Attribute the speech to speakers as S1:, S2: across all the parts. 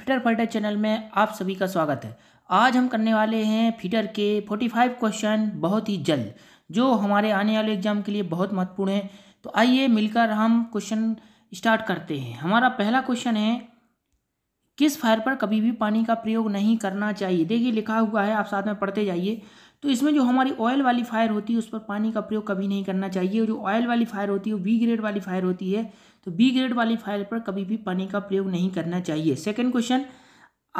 S1: fitter पल्टर channel में आप सभी का स्वागत है आज हम करने वाले हैं फिटर के 45 क्वेश्चन बहुत ही जल्द जो हमारे आने वाले एग्जाम के लिए बहुत महत्वपूर्ण है तो आइए मिलकर हम क्वेश्चन स्टार्ट करते हैं हमारा पहला क्वेश्चन है किस फायर पर कभी भी पानी का प्रयोग नहीं करना चाहिए देखिए लिखा हुआ है आप साथ में पढ़ते जाइए तो इसमें जो हमारी ऑयल वाली फायर होती है उस पर पानी का प्रयोग कभी नहीं करना चाहिए जो ऑयल वाली फायर होती है वो बी ग्रेड वाली फायर होती है तो बी ग्रेड वाली फायर पर कभी भी पानी का प्रयोग नहीं करना चाहिए सेकेंड क्वेश्चन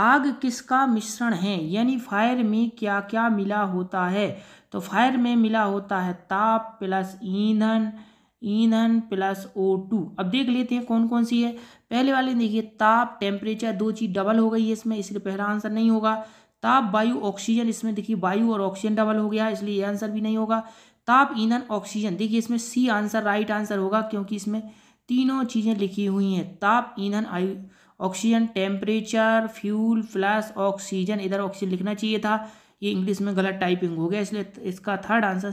S1: आग किसका मिश्रण है यानी फायर में क्या क्या मिला होता है तो फायर में मिला होता है ताप प्लस ईंधन ईंधन प्लस ओ टू अब देख लेते हैं कौन कौन सी है पहले वाले देखिए ताप टेम्परेचर दो चीज़ डबल हो गई है इसमें इसलिए पहला आंसर नहीं होगा ताप वायु ऑक्सीजन इसमें देखिए वायु और ऑक्सीजन डबल हो गया इसलिए ये आंसर भी नहीं होगा ताप ईंधन ऑक्सीजन देखिए इसमें सी आंसर राइट आंसर होगा क्योंकि इसमें तीनों चीज़ें लिखी हुई हैं ताप ईंधन आयु oxygen temperature fuel plus oxygen इधर ऑक्सीजन लिखना चाहिए था ये इंग्लिश में गलत टाइपिंग हो गया इसलिए इसका थर्ड आंसर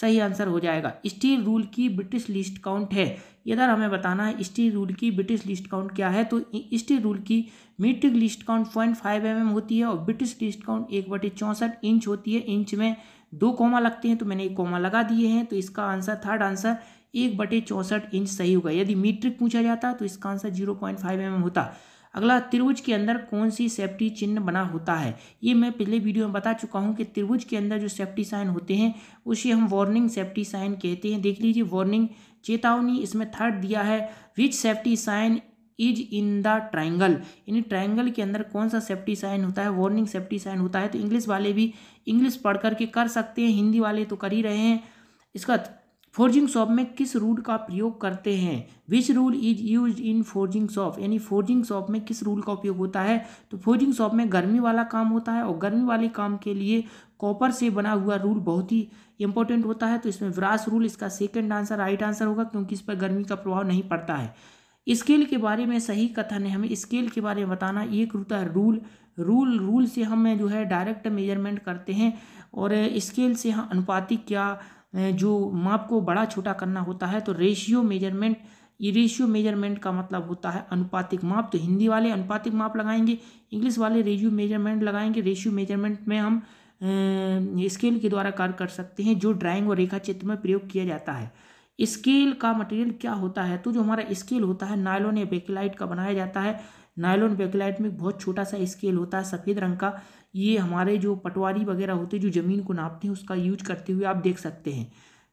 S1: सही आंसर हो जाएगा स्टील रूल की ब्रिटिश लिस्ट काउंट है इधर हमें बताना है स्टील रूल की ब्रिटिश लिस्ट काउंट क्या है तो स्टील रूल की metric least count point five M होती है और ब्रिटिश लिस्ट काउंट एक बटे चौंसठ इंच होती है इंच में दो कोमा लगते हैं तो मैंने एक कोमा लगा दिए हैं तो इसका आंसर थर्ड आंसर एक बटे चौंसठ इंच सही होगा यदि मीट्रिक पूछा जाता तो इसका answer zero point five M होता अगला त्रिभुज के अंदर कौन सी सेफ्टी चिन्ह बना होता है ये मैं पिछले वीडियो में बता चुका हूँ कि त्रिभुज के अंदर जो सेफ्टी साइन होते हैं उसे हम वार्निंग सेफ्टी साइन कहते हैं देख लीजिए वार्निंग चेतावनी इसमें थर्ड दिया है which safety sign is in the triangle यानी ट्राइंगल के अंदर कौन सा सेफ्टी साइन होता है वार्निंग सेफ्टी साइन होता है तो इंग्लिश वाले भी इंग्लिश पढ़ करके कर सकते हैं हिंदी वाले तो कर ही रहे हैं इसका फोर्जिंग शॉप में किस रूल का प्रयोग करते हैं which rule is use in forging shop यानी फोर्जिंग शॉप में किस रूल का उपयोग होता है तो फोर्जिंग शॉप में गर्मी वाला काम होता है और गर्मी वाले काम के लिए कॉपर से बना हुआ रूल बहुत ही इंपॉर्टेंट होता है तो इसमें व्रास रूल इसका सेकेंड आंसर राइट आंसर होगा क्योंकि इस पर गर्मी का प्रभाव नहीं पड़ता है स्केल के बारे में सही कथन है हमें स्केल के बारे में बताना एक होता है रूल रूल रूल से हम जो है डायरेक्ट मेजरमेंट करते हैं और स्केल से हम अनुपातिक क्या जो माप को बड़ा छोटा करना होता है तो रेशियो मेजरमेंट ये रेशियो मेजरमेंट का मतलब होता है अनुपातिक माप तो हिंदी वाले अनुपातिक माप लगाएंगे इंग्लिश वाले रेशियो मेजरमेंट लगाएंगे रेशियो मेजरमेंट में हम स्केल के द्वारा कार्य कर सकते हैं जो ड्राइंग और रेखा चित्र में प्रयोग किया जाता है स्केल का मटेरियल क्या होता है तो जो हमारा स्केल होता है नायलोन या बेकेलाइट का बनाया जाता है नायलॉन बेकेलाइट में बहुत छोटा सा स्केल होता है सफ़ेद रंग का ये हमारे जो पटवारी वगैरह होते जो ज़मीन को नापते हैं उसका यूज करते हुए आप देख सकते हैं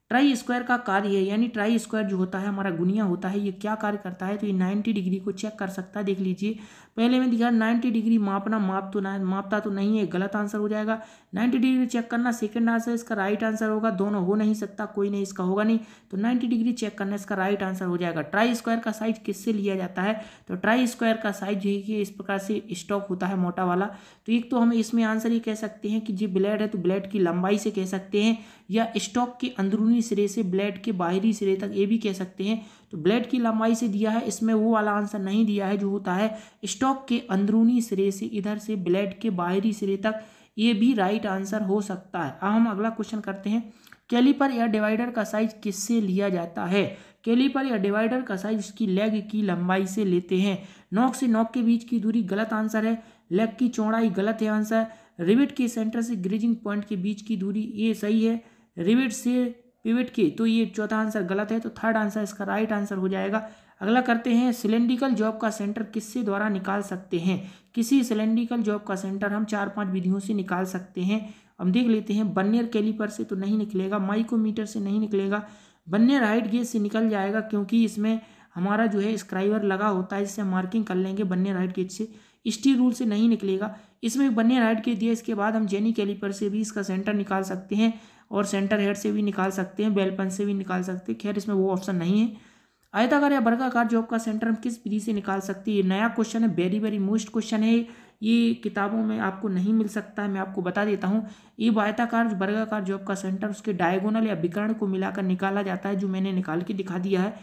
S1: ट्राई स्क्वायर का कार्य है यानी ट्राई स्क्वायर जो होता है हमारा गुनिया होता है ये क्या कार्य करता है तो ये नाइन्टी डिग्री को चेक कर सकता है देख लीजिए पहले में दिखा 90 डिग्री मापना माप तो ना मापता तो नहीं है गलत आंसर हो जाएगा 90 डिग्री चेक करना सेकंड आंसर इसका राइट आंसर होगा दोनों हो नहीं सकता कोई नहीं इसका होगा नहीं तो 90 डिग्री चेक करना इसका राइट आंसर हो जाएगा ट्राई स्क्वायर का साइज किससे लिया जाता है तो ट्राई स्क्वायर का साइज जो है कि इस प्रकार से स्टॉक होता है मोटा वाला तो एक तो हम इसमें आंसर ये कह सकते हैं कि जो ब्लेड है तो ब्लेड की लंबाई से कह सकते हैं या स्टॉक के अंदरूनी सिरे से ब्लेड के बाहरी सिरे तक ये भी कह सकते हैं तो ब्लेड की लंबाई से दिया है इसमें वो वाला आंसर नहीं दिया है जो होता है स्टॉक के अंदरूनी सिरे से इधर से ब्लेड के बाहरी सिरे तक ये भी राइट आंसर हो सकता है अब हम अगला क्वेश्चन करते हैं कैलीपर या डिवाइडर का साइज किससे लिया जाता है कैलीपर या डिवाइडर का साइज उसकी लेग की लंबाई से लेते हैं नोक से नोक के बीच की दूरी गलत आंसर है लेग की चौड़ाई गलत है आंसर रिविट के सेंटर से ग्रीजिंग पॉइंट के बीच की दूरी ये सही है रिविट से पिविट के तो ये चौथा आंसर गलत है तो थर्ड आंसर इसका राइट आंसर हो जाएगा अगला करते हैं सिलेंड्रिकल जॉब का सेंटर किससे द्वारा निकाल सकते हैं किसी सिलेंड्रिकल जॉब का सेंटर हम चार पांच विधियों से निकाल सकते हैं हम देख लेते हैं बन्नेर कैलीपर से तो नहीं निकलेगा माइकोमीटर से नहीं निकलेगा बन्नेर हाइट गेज से निकल जाएगा क्योंकि इसमें हमारा जो है स्क्राइबर लगा होता है जिससे हम मार्किंग कर लेंगे बन्नेर हाइट गेज से स्टील रूल से नहीं निकलेगा इसमें बन्नेर हाइट गेज दिया इसके बाद हम जेनी कैलीपर से भी इसका सेंटर निकाल सकते हैं और सेंटर हेड से भी निकाल सकते हैं बेलपन से भी निकाल सकते हैं खैर इसमें वो ऑप्शन नहीं है आयताकार या वर्गाकार जॉब का सेंटर हम किस विधि से निकाल सकती है नया क्वेश्चन है वेरी वेरी मोस्ट क्वेश्चन है ये किताबों में आपको नहीं मिल सकता है मैं आपको बता देता हूँ ये आयताकार वर्गाकार जॉब का सेंटर उसके डायगोनल या विकर्ण को मिलाकर निकाला जाता है जो मैंने निकाल के दिखा दिया है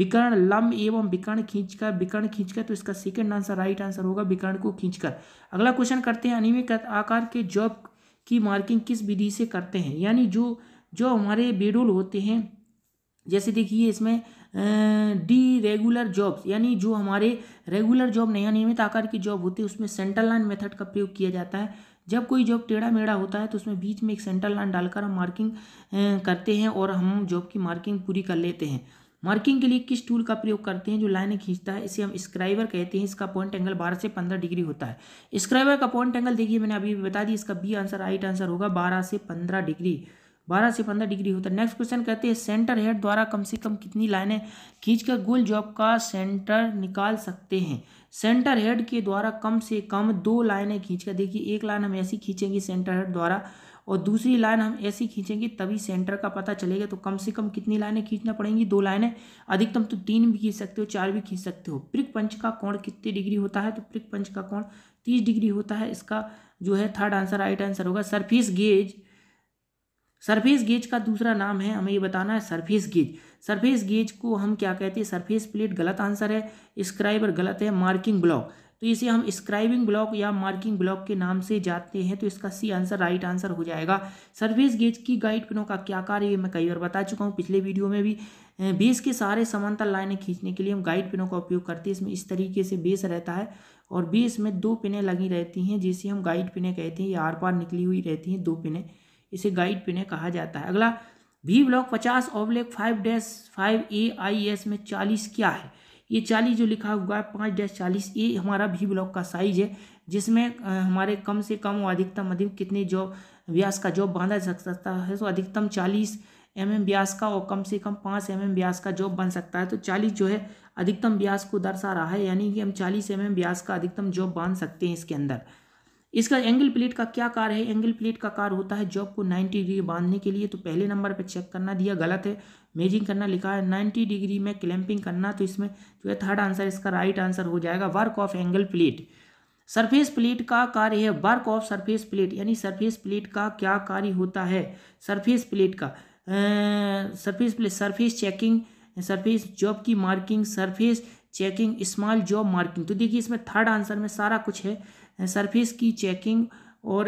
S1: विकर्ण लम्ब एवं विकर्ण खींचकर विकर्ण खींचकर तो इसका सेकेंड आंसर राइट आंसर होगा विकर्ण को खींचकर अगला क्वेश्चन करते हैं अनियमित आकार के जॉब की मार्किंग किस विधि से करते हैं यानी जो जो हमारे बेडोल होते हैं जैसे देखिए इसमें डी रेगुलर जॉब्स यानी जो हमारे रेगुलर जॉब नया नियमित आकार की जॉब होती है उसमें सेंट्रल लाइन मेथड का प्रयोग किया जाता है जब कोई जॉब टेढ़ा मेढ़ा होता है तो उसमें बीच में एक सेंट्रल लाइन डालकर हम मार्किंग करते हैं और हम जॉब की मार्किंग पूरी कर लेते हैं मार्किंग के लिए किस टूल का प्रयोग करते हैं जो लाइनें खींचता है इसे हम स्क्राइबर कहते हैं इसका पॉइंट एंगल बारह से पंद्रह डिग्री होता है स्क्राइबर का पॉइंट एंगल देखिए मैंने अभी बता दी इसका बी आंसर राइट आंसर होगा बारह से पंद्रह डिग्री बारह से पंद्रह डिग्री होता है नेक्स्ट क्वेश्चन कहते हैं सेंटर हेड द्वारा कम से कम कितनी लाइनें खींचकर गोल जॉब का सेंटर निकाल सकते हैं सेंटर हेड के द्वारा कम से कम दो लाइनें खींचकर देखिए एक लाइन हम ऐसी खींचेंगे सेंटर हेड द्वारा और दूसरी लाइन हम ऐसी खींचेंगे तभी सेंटर का पता चलेगा तो कम से कम कितनी लाइनें खींचना पड़ेंगी दो लाइनें अधिकतम तो तीन भी खींच सकते हो चार भी खींच सकते हो प्रिक पंच का कोण कितने डिग्री होता है तो प्रिक पंच का कोण तीस डिग्री होता है इसका जो है थर्ड आंसर राइट आंसर होगा सरफेस गेज सरफेस गेज का दूसरा नाम है हमें ये बताना है सरफेस गेज सरफेस गेज को हम क्या कहते हैं सरफेस प्लेट गलत आंसर है स्क्राइबर गलत है मार्किंग ब्लॉक तो इसे हम स्क्राइबिंग ब्लॉक या मार्किंग ब्लॉक के नाम से जाते हैं तो इसका सी आंसर राइट आंसर हो जाएगा सर्वेस गेज की गाइड पिनों का क्या कार्य मैं कई बार बता चुका हूँ पिछले वीडियो में भी बेस के सारे समांतर लाइनें खींचने के लिए हम गाइड पिनों का उपयोग करते हैं इसमें इस तरीके से बेस रहता है और बेस में दो पिनें लगी रहती हैं जिसे हम गाइड पिने कहते हैं या आर पार निकली हुई रहती हैं दो पिनें इसे गाइड पिने कहा जाता है अगला भी ब्लॉक पचास oblique five dash five A I S में चालीस क्या है ये चालीस जो लिखा हुआ है पाँच डैश चालीस ये हमारा भी ब्लॉक का साइज है जिसमें हमारे कम से कम और अधिकतम अधिक कितने जॉब व्यास का जॉब बांधा जा सकता है तो अधिकतम चालीस एम एम व्यास का और कम से कम पाँच एम एम व्यास का जॉब बन सकता है तो चालीस जो है अधिकतम व्यास को दर्शा रहा है यानी कि हम चालीस एम एम व्यास का अधिकतम जॉब बांध सकते हैं इसके अंदर इसका एंगल प्लेट का क्या कार है एंगल प्लेट का कार होता है जॉब को 90 डिग्री बांधने के लिए तो पहले नंबर पर चेक करना दिया गलत है मेजिंग करना लिखा है 90 डिग्री में क्लैंपिंग करना तो इसमें जो है थर्ड आंसर इसका राइट आंसर हो जाएगा work of angle plate surface plate का कार्य है वर्क ऑफ सरफेस प्लेट यानी सरफेस प्लेट का क्या कार्य होता है सरफेस प्लेट का surface plate surface checking surface job की marking surface checking small job marking तो देखिए इसमें थर्ड आंसर में सारा कुछ है सरफेस की चेकिंग और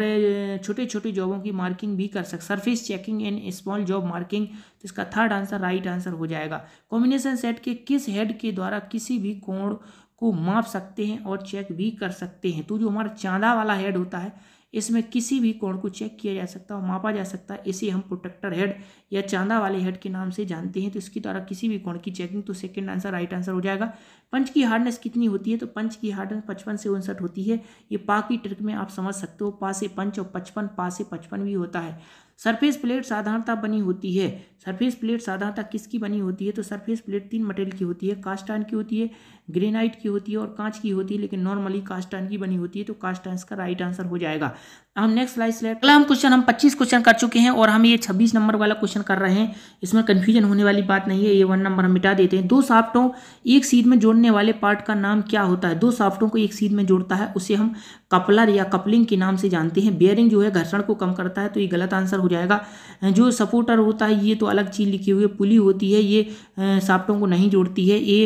S1: छोटे छोटे जॉबों की मार्किंग भी कर सकते surface checking and small job marking तो इसका थर्ड आंसर राइट आंसर हो जाएगा कॉम्बिनेशन सेट के किस हेड के द्वारा किसी भी कोण को माप सकते हैं और चेक भी कर सकते हैं तो जो हमारा चांदा वाला हेड होता है इसमें किसी भी कोण को चेक किया जा सकता है मापा जा सकता है इसे हम प्रोटेक्टर हेड या चांदा वाले हेड के नाम से जानते हैं तो इसके द्वारा किसी भी कोण की चेकिंग तो सेकेंड आंसर राइट आंसर हो जाएगा पंच की हार्डनेस कितनी होती है तो पंच की हार्डनेस पचपन से उनसठ होती है ये पा की ट्रिक में आप समझ सकते हो पा से पंच और पचपन पा से पचपन भी होता है सरफेस प्लेट साधारणता बनी होती है सरफेस प्लेट साधारणतः किसकी बनी होती है तो सरफेस प्लेट तीन मटेरियल की होती है कास्ट की होती है ग्रेनाइट की होती है और कांच की होती है लेकिन नॉर्मली कास्ट की बनी होती है तो कास्टान का राइट आंसर हो जाएगा हम नेक्स्ट स्लाइड स्लाइड अगला हम क्वेश्चन हम 25 क्वेश्चन कर चुके हैं और हम ये 26 नंबर वाला क्वेश्चन कर रहे हैं इसमें कन्फ्यूजन होने वाली बात नहीं है ये वन नंबर हम मिटा देते हैं दो साफ्टों एक सीध में जोड़ने वाले पार्ट का नाम क्या होता है दो साफ्टों को एक सीध में जोड़ता है उसे हम कपलर या कपलिंग के नाम से जानते हैं बेयरिंग जो है घर्षण को कम करता है तो ये गलत आंसर हो जाएगा जो सपोर्टर होता है ये तो अलग चीज़ लिखी हुई है पुली होती है ये साफ्टों को नहीं जोड़ती है ये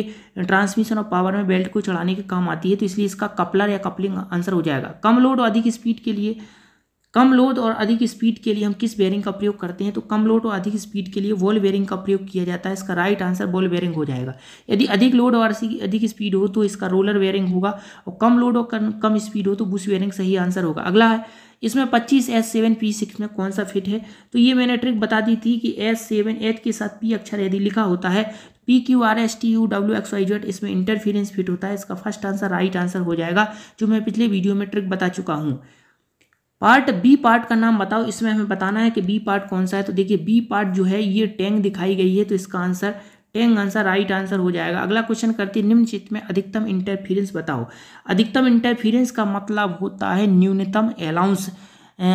S1: ट्रांसमिशन और पावर में बेल्ट को चढ़ाने के काम आती है तो इसलिए इसका कपलर या कपलिंग आंसर हो जाएगा कम लोड और अधिक स्पीड के लिए कम लोड और अधिक स्पीड के लिए हम किस बेयरिंग का प्रयोग करते हैं तो कम लोड और अधिक स्पीड के लिए वॉल बेयरिंग का प्रयोग किया जाता है इसका राइट आंसर बॉल बेयरिंग हो जाएगा यदि अधिक लोड और अधिक स्पीड हो तो इसका रोलर बेयरिंग होगा और कम लोड और कम स्पीड हो तो बुश बेयरिंग सही आंसर होगा अगला है इसमें पच्चीस एस सेवन पी सिक्स में कौन सा फिट है तो ये मैंने ट्रिक बता दी थी कि एस सेवन एच के साथ पी अक्षर यदि लिखा होता है P Q R S T U W X Y Z इसमें इंटरफियरेंस फिट होता है इसका फर्स्ट आंसर राइट आंसर हो जाएगा जो मैं पिछले वीडियो में ट्रिक बता चुका हूँ पार्ट बी पार्ट का नाम बताओ इसमें हमें बताना है कि बी पार्ट कौन सा है तो देखिए बी पार्ट जो है ये टैंक दिखाई गई है तो इसका आंसर टेंग आंसर राइट आंसर हो जाएगा अगला क्वेश्चन करती है निम्न चित्र में अधिकतम इंटरफेरेंस बताओ अधिकतम इंटरफेरेंस का मतलब होता है न्यूनतम अलाउंस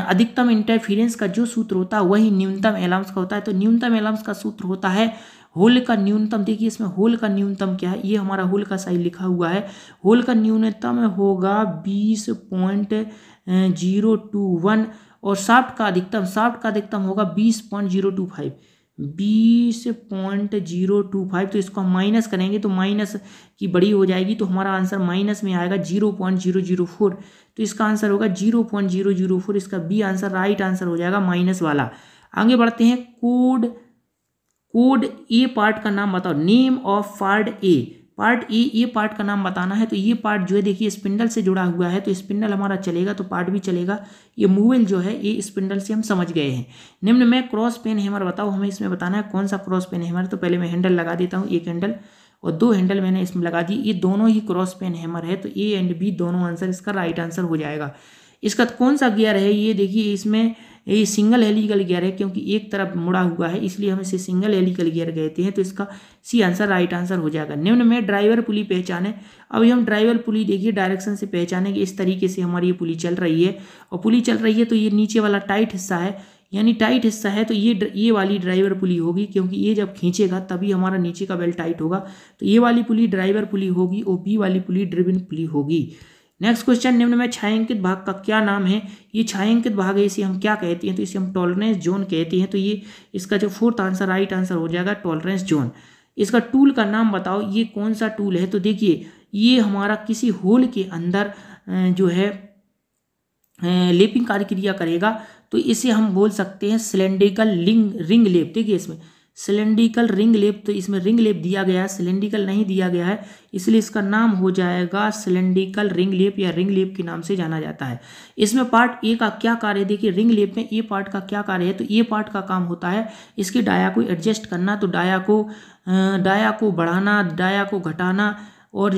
S1: अधिकतम इंटरफेरेंस का जो सूत्र होता है वही न्यूनतम अलाउंस का होता है तो न्यूनतम अलाउंस का सूत्र होता है होल का न्यूनतम देखिए इसमें होल का न्यूनतम क्या है ये हमारा होल का साइज लिखा हुआ है होल का न्यूनतम होगा बीस पॉइंट जीरो टू वन और साफ्ट का अधिकतम साफ्ट का अधिकतम होगा बीस पॉइंट जीरो टू फाइव बीस पॉइंट जीरो टू फाइव तो इसको हम माइनस करेंगे तो माइनस की बड़ी हो जाएगी तो हमारा आंसर माइनस में आएगा zero point zero zero four तो इसका आंसर होगा zero point zero zero four इसका बी आंसर राइट आंसर हो जाएगा माइनस वाला आगे बढ़ते हैं कोड कोड ए पार्ट का नाम बताओ name of part A part A ये पार्ट का नाम बताना है तो ये पार्ट जो है देखिए स्पिंडल से जुड़ा हुआ है तो स्पिंडल हमारा चलेगा तो पार्ट भी चलेगा ये मूवेल जो है ये स्पिंडल से हम समझ गए हैं निम्न में क्रॉस पेन हैमर बताओ हमें इसमें बताना है कौन सा क्रॉस पेन हैमर तो पहले मैं हैंडल लगा देता हूँ एक हैंडल और दो हैंडल मैंने इसमें लगा दी ये दोनों ही क्रॉस पेन हैमर है तो ए एंड बी दोनों आंसर इसका राइट आंसर हो जाएगा इसका कौन सा गियर है ये देखिए इसमें ये सिंगल हेलिकल गियर है क्योंकि एक तरफ मुड़ा हुआ है इसलिए हम इसे सिंगल हेलिकल गियर कहते हैं तो इसका सी आंसर राइट आंसर हो जाएगा निम्न में ड्राइवर पुली पहचाने अभी हम ड्राइवर पुली देखिए डायरेक्शन से पहचाने कि इस तरीके से हमारी ये पुली चल रही है और पुली चल रही है तो ये नीचे वाला टाइट हिस्सा है यानी टाइट हिस्सा है तो ये ये वाली ड्राइवर पुली होगी क्योंकि ये जब खींचेगा तभी हमारा नीचे का बेल्ट टाइट होगा तो ये वाली पुली ड्राइवर पुली होगी और बी वाली पुली ड्रिविन पुली होगी नेक्स्ट क्वेश्चन निम्न में छायांकित भाग का क्या नाम है ये छायांकित भाग है इसे हम क्या कहते हैं तो इसे हम टॉलरेंस जोन कहते हैं तो ये इसका जो फोर्थ आंसर राइट आंसर हो जाएगा टॉलरेंस जोन इसका टूल का नाम बताओ ये कौन सा टूल है तो देखिए ये हमारा किसी होल के अंदर जो है लेपिंग कार्य क्रिया करेगा तो इसे हम बोल सकते हैं सिलेंड्रिकल लिंग रिंग लेप देखिए इसमें सिलेंडिकल रिंग लेप तो इसमें रिंग लेप दिया गया है सिलेंडिकल नहीं दिया गया है इसलिए इसका नाम हो जाएगा सिलेंडिकल रिंग लेप या रिंग लेप के नाम से जाना जाता है इसमें पार्ट ए का क्या कार्य देखिए रिंग लेप में ए पार्ट का क्या कार्य है तो ए पार्ट का काम होता है इसके डाया को एडजस्ट करना तो डाया को डाया को बढ़ाना डाया को घटाना और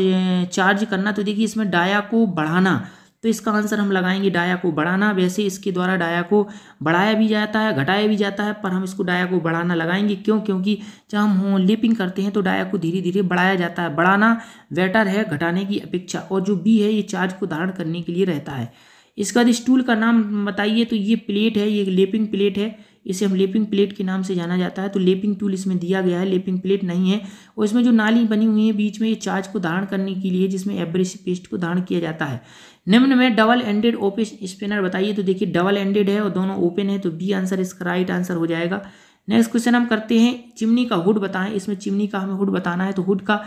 S1: चार्ज करना तो देखिए इसमें डाया को बढ़ाना तो इसका आंसर हम लगाएंगे डाया को बढ़ाना वैसे इसके द्वारा डाया को बढ़ाया भी जाता है घटाया भी जाता है पर हम इसको डाया को बढ़ाना लगाएंगे क्यों क्योंकि जब हम लिपिंग करते हैं तो डाया को धीरे धीरे बढ़ाया जाता है बढ़ाना बेटर है घटाने की अपेक्षा और जो बी है ये चार्ज को धारण करने के लिए रहता है इसके बाद स्टूल का नाम बताइए तो ये प्लेट है ये लेपिंग प्लेट है इसे हम लेपिंग प्लेट के नाम से जाना जाता है तो लेपिंग टूल इसमें दिया गया है लेपिंग प्लेट नहीं है और इसमें जो नाली बनी हुई है बीच में ये चार्ज को धारण करने के लिए जिसमें एब्रेसिव पेस्ट को धारण किया जाता है निम्न में डबल एंडेड ओपन स्पिनर बताइए तो देखिए डबल एंडेड है और दोनों ओपन है तो बी आंसर इसका राइट आंसर हो जाएगा नेक्स्ट क्वेश्चन हम करते हैं चिमनी का हुड बताएं इसमें चिमनी का हमें हुड बताना है तो हुड का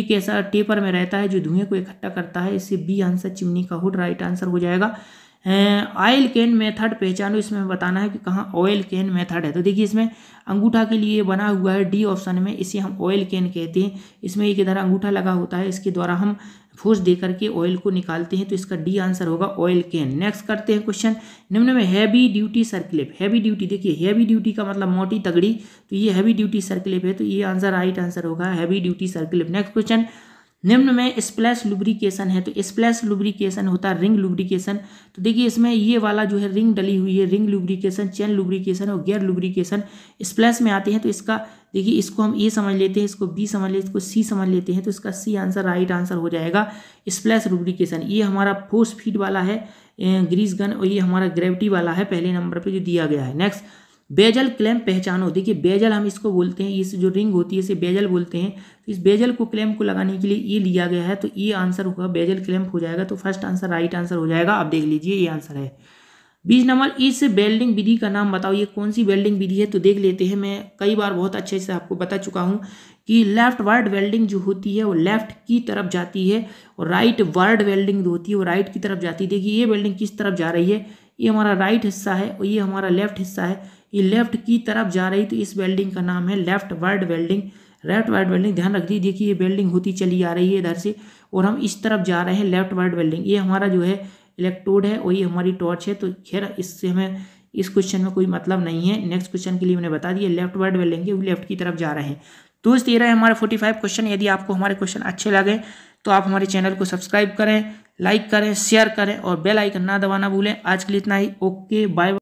S1: एक ऐसा टेपर में रहता है जो धुएं को इकट्ठा करता है इससे बी आंसर चिमनी का हुड राइट आंसर हो जाएगा ऑयल कैन मेथड पहचानो इसमें बताना है कि कहाँ ऑयल कैन मेथड है तो देखिए इसमें अंगूठा के लिए बना हुआ है डी ऑप्शन में इसे हम ऑयल कैन कहते हैं इसमें एक इधर अंगूठा लगा होता है इसके द्वारा हम फोर्स दे करके ऑयल को निकालते हैं तो इसका डी आंसर होगा ऑयल कैन नेक्स्ट करते हैं क्वेश्चन निम्न में heavy duty circlip heavy duty देखिए हैवी ड्यूटी का मतलब मोटी तगड़ी तो ये हैवी ड्यूटी सर्कलिप है तो ये आंसर राइट आंसर होगा heavy duty circlip next question निम्न में स्प्लैश लुब्रिकेशन है तो स्प्लैश लुब्रिकेशन होता है रिंग लुब्रिकेशन तो देखिए इसमें ये वाला जो है रिंग डली हुई है रिंग लुब्रिकेशन चैन लुब्रिकेशन और गेयर लुब्रिकेशन स्प्लैश में आते हैं तो इसका देखिए इसको हम ए समझ लेते हैं इसको बी समझ लेते इसको सी समझ लेते हैं तो इसका सी आंसर राइट आंसर हो जाएगा स्प्लैश लुब्रिकेशन ये हमारा फोर्स फीड वाला है ग्रीस गन और ये हमारा ग्रेविटी वाला है पहले नंबर पर जो दिया गया है नेक्स्ट बेजल क्लेम पहचानो देखिए बेजल हम इसको बोलते हैं इस जो रिंग होती है इसे बेजल बोलते हैं तो इस बेजल को क्लेम को लगाने के लिए ये लिया गया है तो ये आंसर होगा बेजल क्लेम्प हो जाएगा तो फर्स्ट आंसर राइट आंसर हो जाएगा आप देख लीजिए ये आंसर है बीस नंबर इस बेल्डिंग विधि का नाम बताओ ये कौन सी बेल्डिंग विधि है तो देख लेते हैं मैं कई बार बहुत अच्छे से आपको बता चुका हूँ कि लेफ्ट वर्ड वेल्डिंग जो होती है वो लेफ्ट की तरफ जाती है और राइट वर्ड वेल्डिंग जो होती है वो राइट की तरफ जाती है देखिए ये वेल्डिंग किस तरफ जा रही है ये हमारा राइट हिस्सा है और ये हमारा लेफ्ट हिस्सा है ये लेफ्ट की तरफ जा रही तो इस वेल्डिंग का नाम है leftward welding leftward welding ध्यान रख दीजिए कि ये वेल्डिंग होती चली आ रही है इधर से और हम इस तरफ जा रहे हैं लेफ्ट वर्ड वेल्डिंग ये हमारा जो है इलेक्ट्रोड है और ये हमारी टॉर्च है तो खैर इससे हमें इस क्वेश्चन में कोई मतलब नहीं है नेक्स्ट क्वेश्चन के लिए मैंने बता दिया लेफ्ट वर्ड वेल्डिंग के लेफ्ट की तरफ जा रहे हैं तो इस रहे हमारे फोर्टी फाइव क्वेश्चन यदि आपको हमारे क्वेश्चन अच्छे लगे तो आप हमारे चैनल को सब्सक्राइब करें लाइक करें शेयर करें और बेल आइकन ना दबाना भूलें आज के लिए इतना ही ओके बाय